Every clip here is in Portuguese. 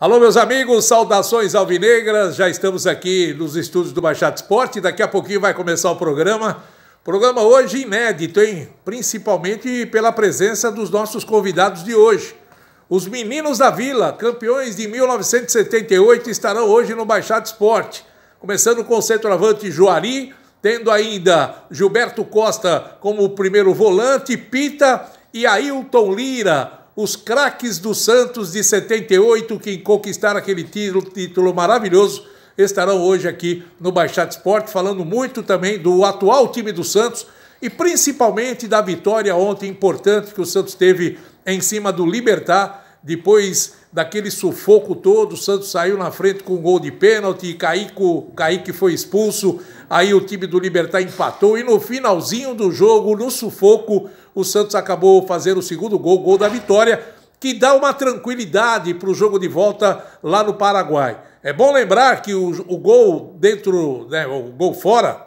Alô, meus amigos, saudações alvinegras. Já estamos aqui nos estúdios do Baixado Esporte. Daqui a pouquinho vai começar o programa. Programa hoje inédito, hein? Principalmente pela presença dos nossos convidados de hoje. Os Meninos da Vila, campeões de 1978, estarão hoje no Baixado Esporte. Começando com o centroavante Juari, tendo ainda Gilberto Costa como primeiro volante, Pita e Ailton Lira os craques do Santos de 78 que conquistaram aquele título, título maravilhoso estarão hoje aqui no Baixada Esporte, falando muito também do atual time do Santos e principalmente da vitória ontem importante que o Santos teve em cima do Libertar, depois daquele sufoco todo, o Santos saiu na frente com um gol de pênalti, Caíco, Caíque foi expulso, aí o time do Libertar empatou e no finalzinho do jogo, no sufoco, o Santos acabou fazendo o segundo gol, gol da vitória, que dá uma tranquilidade para o jogo de volta lá no Paraguai. É bom lembrar que o, o gol dentro, né, o gol fora,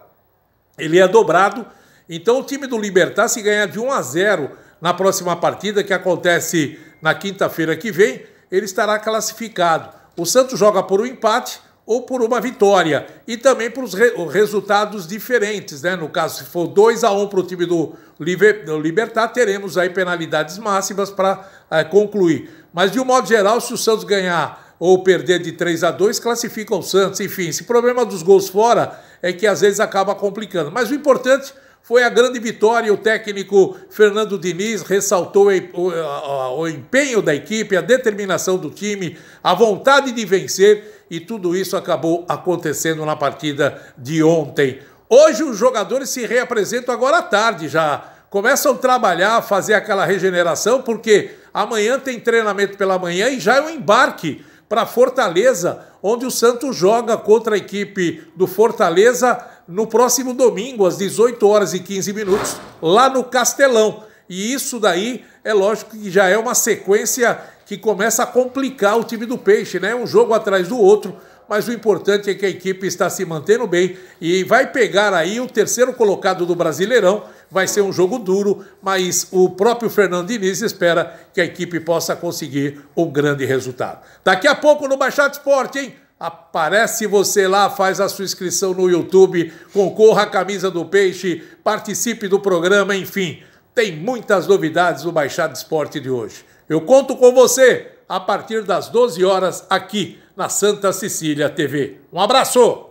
ele é dobrado, então o time do Libertar se ganhar de 1 a 0 na próxima partida que acontece na quinta-feira que vem, ele estará classificado. O Santos joga por um empate ou por uma vitória e também por re resultados diferentes, né? No caso, se for 2 a 1 um para o time do, Liber do Libertar, teremos aí penalidades máximas para é, concluir. Mas de um modo geral, se o Santos ganhar ou perder de 3 a 2, classifica o Santos. Enfim, esse problema dos gols fora é que às vezes acaba complicando. Mas o importante foi a grande vitória e o técnico Fernando Diniz ressaltou o empenho da equipe, a determinação do time, a vontade de vencer e tudo isso acabou acontecendo na partida de ontem. Hoje os jogadores se reapresentam agora à tarde já. Começam a trabalhar, fazer aquela regeneração, porque amanhã tem treinamento pela manhã e já é o um embarque para Fortaleza, onde o Santos joga contra a equipe do Fortaleza no próximo domingo, às 18 horas e 15 minutos, lá no Castelão. E isso daí é lógico que já é uma sequência que começa a complicar o time do Peixe, né? Um jogo atrás do outro mas o importante é que a equipe está se mantendo bem e vai pegar aí o terceiro colocado do Brasileirão. Vai ser um jogo duro, mas o próprio Fernando Diniz espera que a equipe possa conseguir um grande resultado. Daqui a pouco no Baixado Esporte, hein? Aparece você lá, faz a sua inscrição no YouTube, concorra à camisa do peixe, participe do programa, enfim. Tem muitas novidades no Baixado Esporte de hoje. Eu conto com você! a partir das 12 horas aqui na Santa Cecília TV. Um abraço!